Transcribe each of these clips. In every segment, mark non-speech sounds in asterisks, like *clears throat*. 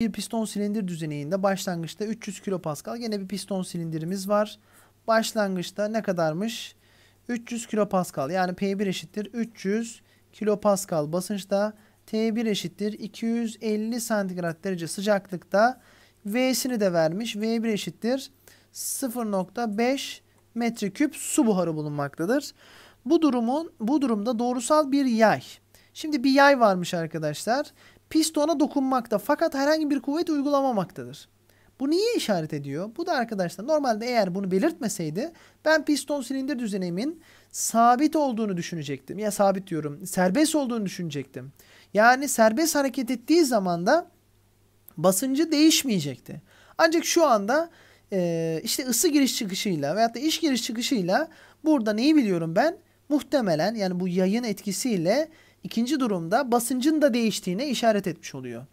Bir piston silindir düzeneğinde başlangıçta 300 kilopascal. gene bir piston silindirimiz var. Başlangıçta ne kadarmış? 300 kilopascal. yani P1 eşittir 300 kilopascal. basınçta T1 eşittir 250 santigrat derece sıcaklıkta V'sini de vermiş. V1 eşittir 0.5 metreküp su buharı bulunmaktadır. Bu durumun bu durumda doğrusal bir yay. Şimdi bir yay varmış arkadaşlar pistona dokunmakta fakat herhangi bir kuvvet uygulamamaktadır. Bu niye işaret ediyor? Bu da arkadaşlar normalde eğer bunu belirtmeseydi ben piston silindir düzenimin sabit olduğunu düşünecektim. Ya sabit diyorum serbest olduğunu düşünecektim. Yani serbest hareket ettiği zaman da basıncı değişmeyecekti. Ancak şu anda e, işte ısı giriş çıkışıyla veyahut da iş giriş çıkışıyla burada neyi biliyorum ben? Muhtemelen yani bu yayın etkisiyle İkinci durumda basıncın da değiştiğine işaret etmiş oluyor.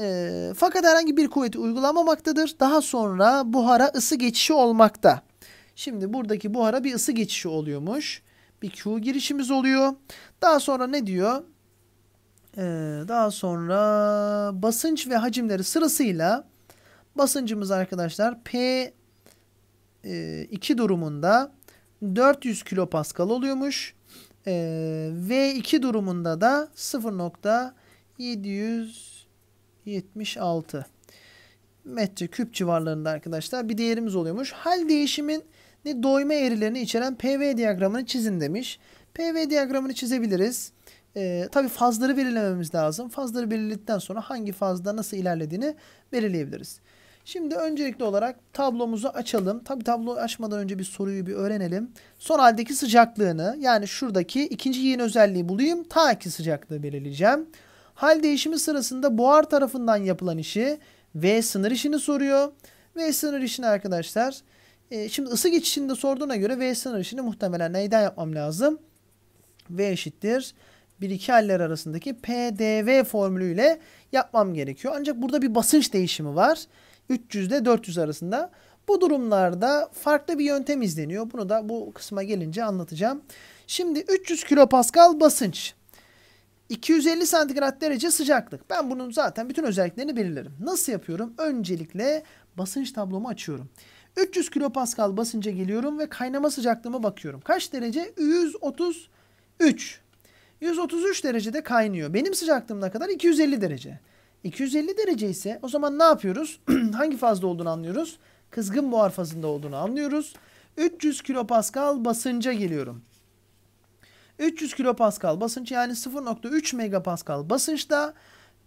E, fakat herhangi bir kuvveti uygulamamaktadır. Daha sonra buhara ısı geçişi olmakta. Şimdi buradaki buhara bir ısı geçişi oluyormuş. Bir Q girişimiz oluyor. Daha sonra ne diyor? Ee, daha sonra basınç ve hacimleri sırasıyla basıncımız arkadaşlar P 2 e, durumunda 400 kilopaskal oluyormuş. Ee, V2 durumunda da 0.776 metreküp civarlarında arkadaşlar bir değerimiz oluyormuş. Hal değişimin doyma eğrilerini içeren PV diyagramını çizin demiş. PV diyagramını çizebiliriz. Ee, tabii fazları belirlememiz lazım. Fazları belirledikten sonra hangi fazda nasıl ilerlediğini belirleyebiliriz. Şimdi öncelikli olarak tablomuzu açalım. Tabi tablo açmadan önce bir soruyu bir öğrenelim. Son haldeki sıcaklığını yani şuradaki ikinci yığın özelliği bulayım. Ta ki sıcaklığı belirleyeceğim. Hal değişimi sırasında buhar tarafından yapılan işi V sınır işini soruyor. V sınır işini arkadaşlar. E, şimdi ısı geçişinde sorduğuna göre V sınır işini muhtemelen neyden yapmam lazım? V eşittir. 1-2 haller arasındaki PDV formülüyle yapmam gerekiyor. Ancak burada bir basınç değişimi var. 300 ile 400 arasında. Bu durumlarda farklı bir yöntem izleniyor. Bunu da bu kısma gelince anlatacağım. Şimdi 300 kilopascal basınç. 250 santigrat derece sıcaklık. Ben bunun zaten bütün özelliklerini belirlerim. Nasıl yapıyorum? Öncelikle basınç tablomu açıyorum. 300 kilopascal basınca geliyorum ve kaynama sıcaklığıma bakıyorum. Kaç derece? 133. 133 derecede kaynıyor. Benim sıcaklığım ne kadar? 250 derece. 250 derece ise o zaman ne yapıyoruz? *clears throat* Hangi fazda olduğunu anlıyoruz? Kızgın buhar fazında olduğunu anlıyoruz. 300 kilopascal basınca geliyorum. 300 kilopascal basınç yani 0.3 megapascal basınçta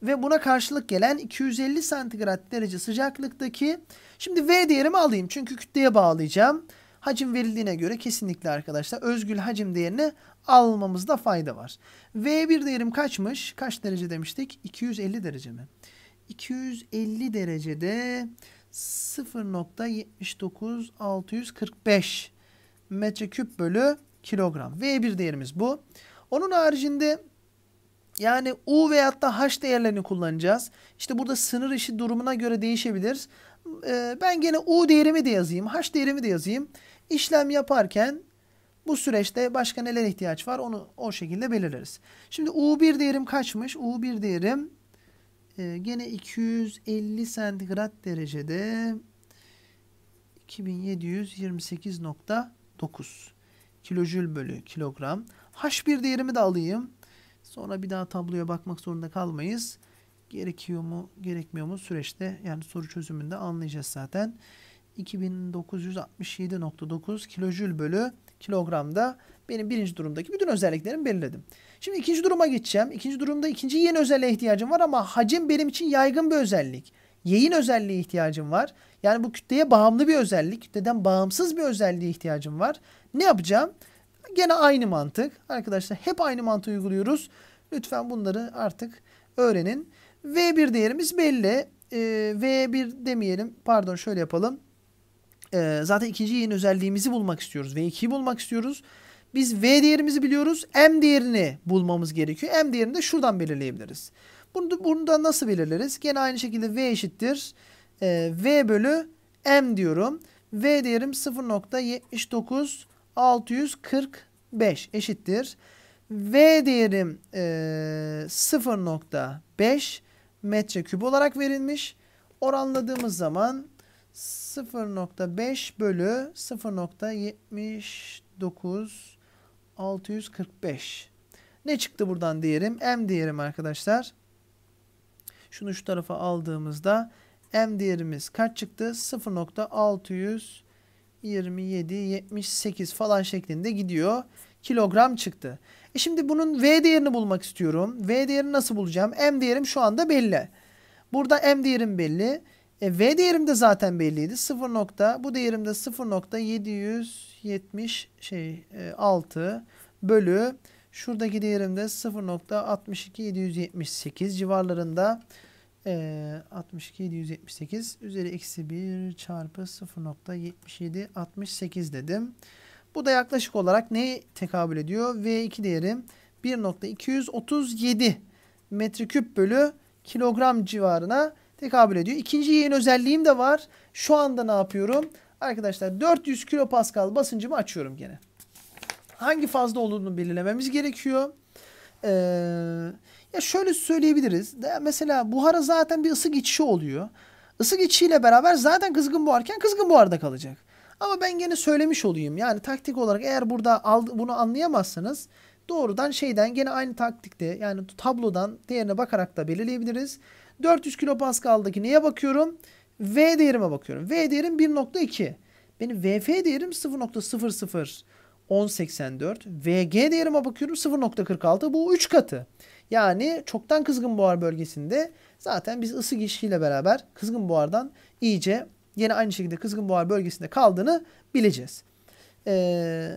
ve buna karşılık gelen 250 santigrat derece sıcaklıktaki şimdi V değerimi alayım çünkü kütleye bağlayacağım hacim verildiğine göre kesinlikle arkadaşlar özgül hacim değerini almamızda fayda var. V1 değerim kaçmış? Kaç derece demiştik? 250 derece mi? 250 derecede 0.79645 metreküp bölü kilogram. V1 değerimiz bu. Onun haricinde yani U veyahut da H değerlerini kullanacağız. İşte burada sınır işi durumuna göre değişebilir e, ben gene U değerimi de yazayım. H değerimi de yazayım. İşlem yaparken bu süreçte başka neler ihtiyaç var onu o şekilde belirleriz. Şimdi U1 değerim kaçmış? U1 değerim e, gene 250 santigrat derecede 2728.9 kilojül bölü kilogram. H1 değerimi de alayım. Sonra bir daha tabloya bakmak zorunda kalmayız. Gerekiyor mu, gerekmiyor mu süreçte yani soru çözümünde anlayacağız zaten. 2967.9 kilojül bölü kilogramda benim birinci durumdaki bütün özelliklerimi belirledim. Şimdi ikinci duruma geçeceğim. İkinci durumda ikinci yeni özelliğe ihtiyacım var ama hacim benim için yaygın bir özellik. Yayın özelliğe ihtiyacım var. Yani bu kütleye bağımlı bir özellik. Kütleden bağımsız bir özelliğe ihtiyacım var. Ne yapacağım? Gene aynı mantık. Arkadaşlar hep aynı mantığı uyguluyoruz. Lütfen bunları artık öğrenin. V1 değerimiz belli. E, ee, V1 demeyelim. Pardon şöyle yapalım. E, zaten ikinci yayın özelliğimizi bulmak istiyoruz. V2'yi bulmak istiyoruz. Biz V değerimizi biliyoruz. M değerini bulmamız gerekiyor. M değerini de şuradan belirleyebiliriz. Bunu da, bunu da nasıl belirleriz? Gene aynı şekilde V eşittir. E, v bölü M diyorum. V değerim 0.79645 eşittir. V değerim e, 0.5 metreküp olarak verilmiş. Oranladığımız zaman 0.5 bölü 0.79 645. Ne çıktı buradan diyelim? M diyelim arkadaşlar. Şunu şu tarafa aldığımızda M değerimiz kaç çıktı? 0.627 78 falan şeklinde gidiyor. Kilogram çıktı. E şimdi bunun V değerini bulmak istiyorum. V değerini nasıl bulacağım? M değerim şu anda belli. Burada M değerim belli. E, v değerim de zaten belliydi. 0 nokta, bu değerim de 0.770 şey e, bölü şuradaki değerim de 0.62778 civarlarında e, 62778 üzeri eksi 1 çarpı 0.7768 dedim. Bu da yaklaşık olarak neye tekabül ediyor? V2 değeri 1.237 metreküp bölü kilogram civarına tekabül ediyor. İkinci yayın özelliğim de var. Şu anda ne yapıyorum? Arkadaşlar 400 kilopascal basıncımı açıyorum gene. Hangi fazla olduğunu belirlememiz gerekiyor. Ee, ya şöyle söyleyebiliriz. Mesela buhara zaten bir ısı geçişi oluyor. Isı geçişiyle beraber zaten kızgın buharken kızgın buharda kalacak. Ama ben gene söylemiş olayım. Yani taktik olarak eğer burada bunu anlayamazsanız doğrudan şeyden gene aynı taktikte yani tablodan değerine bakarak da belirleyebiliriz. 400 kilopascal'daki neye bakıyorum? V değerime bakıyorum. V değerim 1.2. Benim VF değerim 0.00. 10.84. VG değerime bakıyorum 0.46. Bu 3 katı. Yani çoktan kızgın buhar bölgesinde zaten biz ısı girişiyle beraber kızgın buhardan iyice yine aynı şekilde kızgın buhar bölgesinde kaldığını bileceğiz. Ee,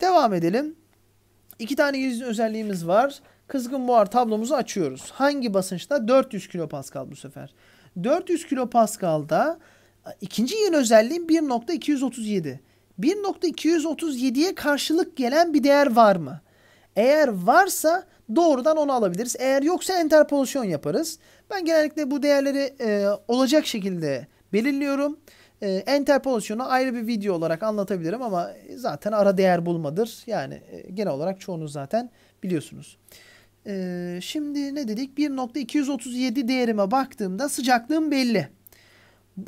devam edelim. İki tane gizli özelliğimiz var. Kızgın buhar tablomuzu açıyoruz. Hangi basınçta? 400 kilopascal bu sefer. 400 kilopascal'da e, ikinci yeni özelliğim 1.237. 1.237'ye karşılık gelen bir değer var mı? Eğer varsa doğrudan onu alabiliriz. Eğer yoksa interpolasyon yaparız. Ben genellikle bu değerleri e, olacak şekilde belirliyorum. E, enter pozisyonu ayrı bir video olarak anlatabilirim ama zaten ara değer bulmadır. Yani e, genel olarak çoğunuz zaten biliyorsunuz. E, şimdi ne dedik? 1.237 değerime baktığımda sıcaklığım belli.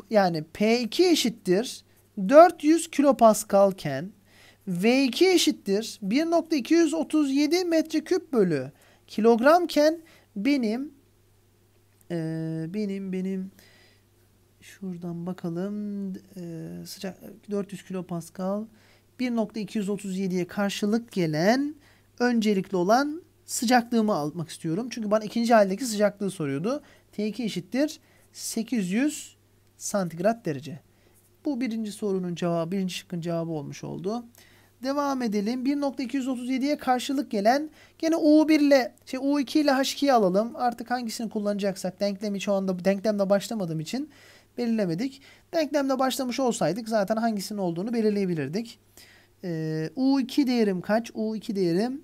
Yani P2 eşittir 400 kilopaskalken V2 eşittir 1.237 metreküp bölü kilogramken benim e, benim benim Şuradan bakalım. Ee, sıcak 400 kilopascal 1.237'ye karşılık gelen öncelikli olan sıcaklığımı almak istiyorum. Çünkü bana ikinci haldeki sıcaklığı soruyordu. T2 eşittir 800 santigrat derece. Bu birinci sorunun cevabı, birinci şıkkın cevabı olmuş oldu. Devam edelim. 1.237'ye karşılık gelen gene U1 ile şey U2 ile H2'yi alalım. Artık hangisini kullanacaksak denklemi şu anda denklemle başlamadığım için belirlemedik. Denklemle başlamış olsaydık zaten hangisinin olduğunu belirleyebilirdik. Ee, U2 değerim kaç? U2 değerim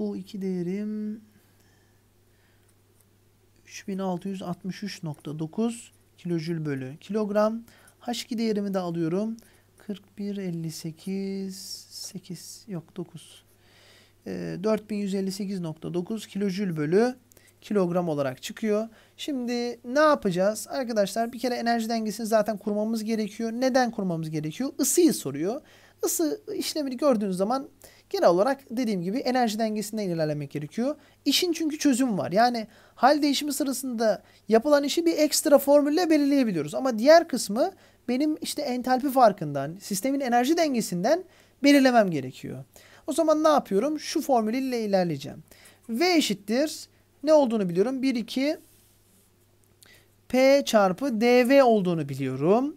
U2 değerim 3663.9 kilojül bölü kilogram. H2 değerimi de alıyorum. 4158 8 yok 9. 4158.9 ee, kilojül bölü kilogram olarak çıkıyor. Şimdi ne yapacağız? Arkadaşlar bir kere enerji dengesini zaten kurmamız gerekiyor. Neden kurmamız gerekiyor? Isıyı soruyor. Isı işlemini gördüğünüz zaman genel olarak dediğim gibi enerji dengesinden ilerlemek gerekiyor. İşin çünkü çözüm var. Yani hal değişimi sırasında yapılan işi bir ekstra formülle belirleyebiliyoruz. Ama diğer kısmı benim işte entalpi farkından, sistemin enerji dengesinden belirlemem gerekiyor. O zaman ne yapıyorum? Şu formülüyle ilerleyeceğim. V eşittir ne olduğunu biliyorum. 1, 2 P çarpı DV olduğunu biliyorum.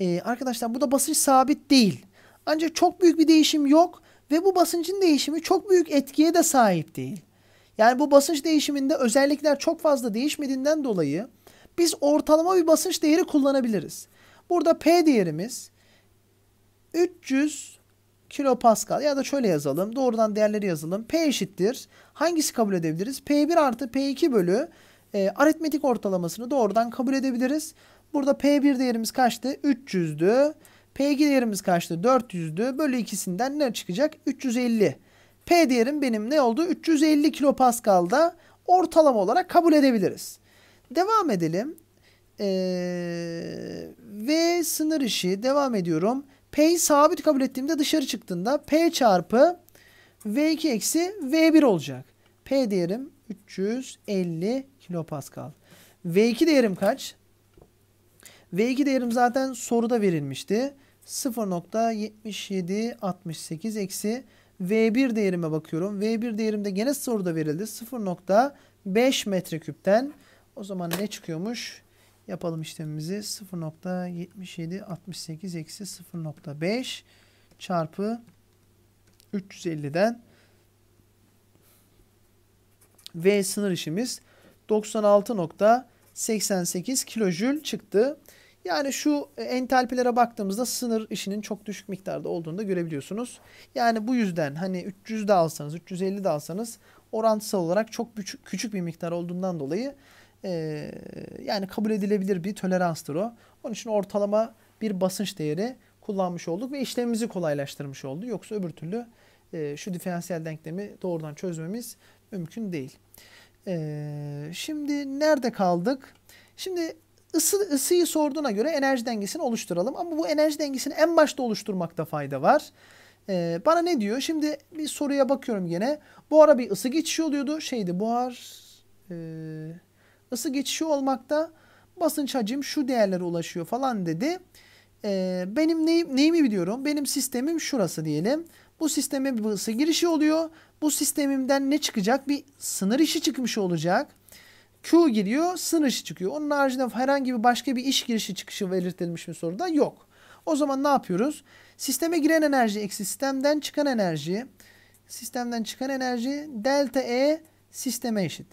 Ee, arkadaşlar bu da basınç sabit değil. Ancak çok büyük bir değişim yok ve bu basıncın değişimi çok büyük etkiye de sahip değil. Yani bu basınç değişiminde özellikler çok fazla değişmediğinden dolayı biz ortalama bir basınç değeri kullanabiliriz. Burada P değerimiz 300 kilo pascal ya da şöyle yazalım. Doğrudan değerleri yazalım. P eşittir. Hangisi kabul edebiliriz? P1 artı P2 bölü e, aritmetik ortalamasını doğrudan kabul edebiliriz. Burada P1 değerimiz kaçtı? 300'dü. P2 değerimiz kaçtı? 400'dü. Bölü ikisinden ne çıkacak? 350. P değerim benim ne oldu? 350 kilopaskalda ortalama olarak kabul edebiliriz. Devam edelim. Ee, v sınır işi devam ediyorum. P'yi sabit kabul ettiğimde dışarı çıktığında P çarpı V2 eksi V1 olacak. P değerim 350 kilopascal. V2 değerim kaç? V2 değerim zaten soruda verilmişti. 0.7768 eksi V1 değerime bakıyorum. V1 değerimde gene soruda verildi. 0.5 metreküpten. O zaman ne çıkıyormuş? Yapalım işlemimizi 0.7768 eksi 0.5 çarpı 350'den V sınır işimiz 96.88 kilojül çıktı. Yani şu entalpilere baktığımızda sınır işinin çok düşük miktarda olduğunu da görebiliyorsunuz. Yani bu yüzden hani 300 de alsanız 350 de alsanız orantısal olarak çok küçük bir miktar olduğundan dolayı yani kabul edilebilir bir toleranstır o. Onun için ortalama bir basınç değeri kullanmış olduk ve işlemimizi kolaylaştırmış oldu. Yoksa öbür türlü şu diferansiyel denklemi doğrudan çözmemiz mümkün değil. şimdi nerede kaldık? Şimdi ısı, ısıyı sorduğuna göre enerji dengesini oluşturalım. Ama bu enerji dengesini en başta oluşturmakta fayda var. Ee, bana ne diyor? Şimdi bir soruya bakıyorum gene. Bu ara bir ısı geçişi oluyordu. Şeydi buhar... Ee, ısı geçişi olmakta. Basınç hacim şu değerlere ulaşıyor falan dedi. Ee, benim neyim, neyimi biliyorum? Benim sistemim şurası diyelim. Bu sisteme bir ısı girişi oluyor. Bu sistemimden ne çıkacak? Bir sınır işi çıkmış olacak. Q giriyor, sınır işi çıkıyor. Onun haricinde herhangi bir başka bir iş girişi çıkışı belirtilmiş mi soruda? Yok. O zaman ne yapıyoruz? Sisteme giren enerji eksi sistemden çıkan enerji. Sistemden çıkan enerji delta E sisteme eşit.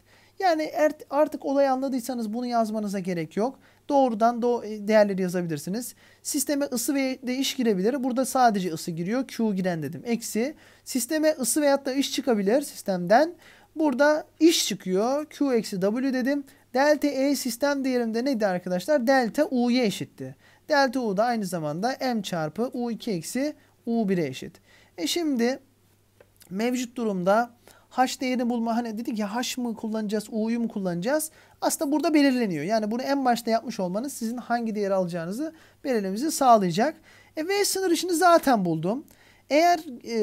Yani er, artık olayı anladıysanız bunu yazmanıza gerek yok. Doğrudan do e, değerleri yazabilirsiniz. Sisteme ısı ve de iş girebilir. Burada sadece ısı giriyor. Q giren dedim. Eksi. Sisteme ısı veyahut da iş çıkabilir sistemden. Burada iş çıkıyor. Q eksi W dedim. Delta E sistem değerimde neydi arkadaşlar? Delta U'ya eşitti. Delta U da aynı zamanda M çarpı U2 eksi U1'e eşit. E şimdi mevcut durumda H değerini bulma hani dedik ya H mı kullanacağız, U'yu mu kullanacağız? Aslında burada belirleniyor. Yani bunu en başta yapmış olmanız sizin hangi değeri alacağınızı belirlemenizi sağlayacak. E, v sınır işini zaten buldum. Eğer e,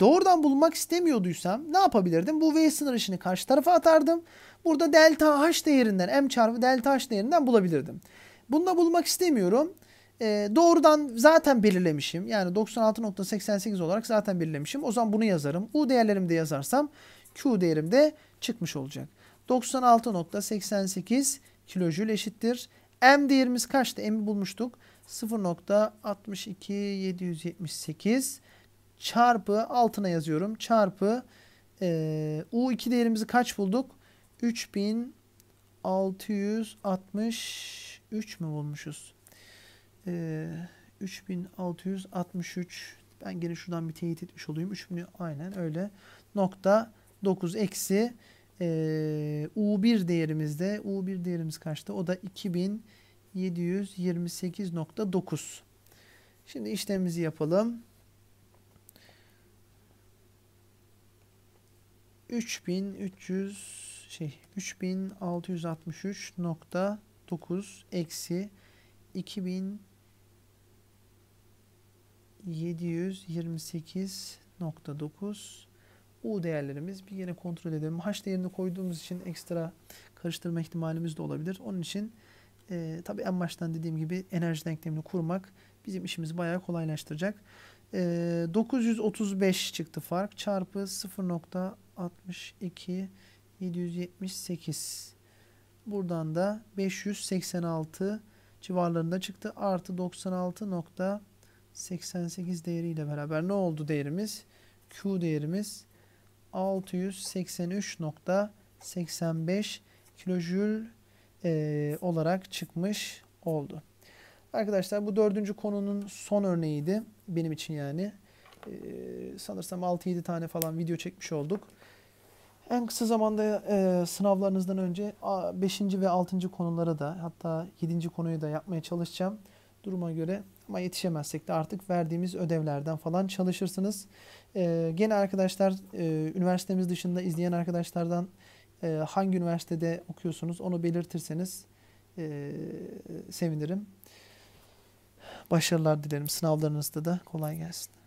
doğrudan bulmak istemiyorduysam ne yapabilirdim? Bu V sınır işini karşı tarafa atardım. Burada delta H değerinden M çarpı delta H değerinden bulabilirdim. Bunu da bulmak istemiyorum e, doğrudan zaten belirlemişim. Yani 96.88 olarak zaten belirlemişim. O zaman bunu yazarım. U değerlerimi de yazarsam Q değerim de çıkmış olacak. 96.88 kilojül eşittir. M değerimiz kaçtı? M'i bulmuştuk. 0.62778 çarpı altına yazıyorum. Çarpı e, U2 değerimizi kaç bulduk? 3663 mi bulmuşuz? e, ee, 3663 ben gene şuradan bir teyit etmiş olayım. 3000 aynen öyle. Nokta 9 eksi e, ee, U1 değerimizde U1 değerimiz kaçtı? O da 2728.9. Şimdi işlemimizi yapalım. 3300 şey 3663.9 eksi 2000 728.9 U değerlerimiz. Bir yine kontrol edelim. H değerini koyduğumuz için ekstra karıştırma ihtimalimiz de olabilir. Onun için e, tabii en baştan dediğim gibi enerji denklemini kurmak bizim işimizi bayağı kolaylaştıracak. E, 935 çıktı fark çarpı 0.62 778. Buradan da 586 civarlarında çıktı. Artı 96. 88 değeriyle beraber ne oldu değerimiz? Q değerimiz 683.85 kilojül e, olarak çıkmış oldu. Arkadaşlar bu dördüncü konunun son örneğiydi. Benim için yani. E, sanırsam 6-7 tane falan video çekmiş olduk. En kısa zamanda e, sınavlarınızdan önce 5. ve 6. konulara da hatta 7. konuyu da yapmaya çalışacağım. Duruma göre ama yetişemezsek de artık verdiğimiz ödevlerden falan çalışırsınız. Ee, gene arkadaşlar e, üniversitemiz dışında izleyen arkadaşlardan e, hangi üniversitede okuyorsunuz onu belirtirseniz e, sevinirim. Başarılar dilerim. Sınavlarınızda da kolay gelsin.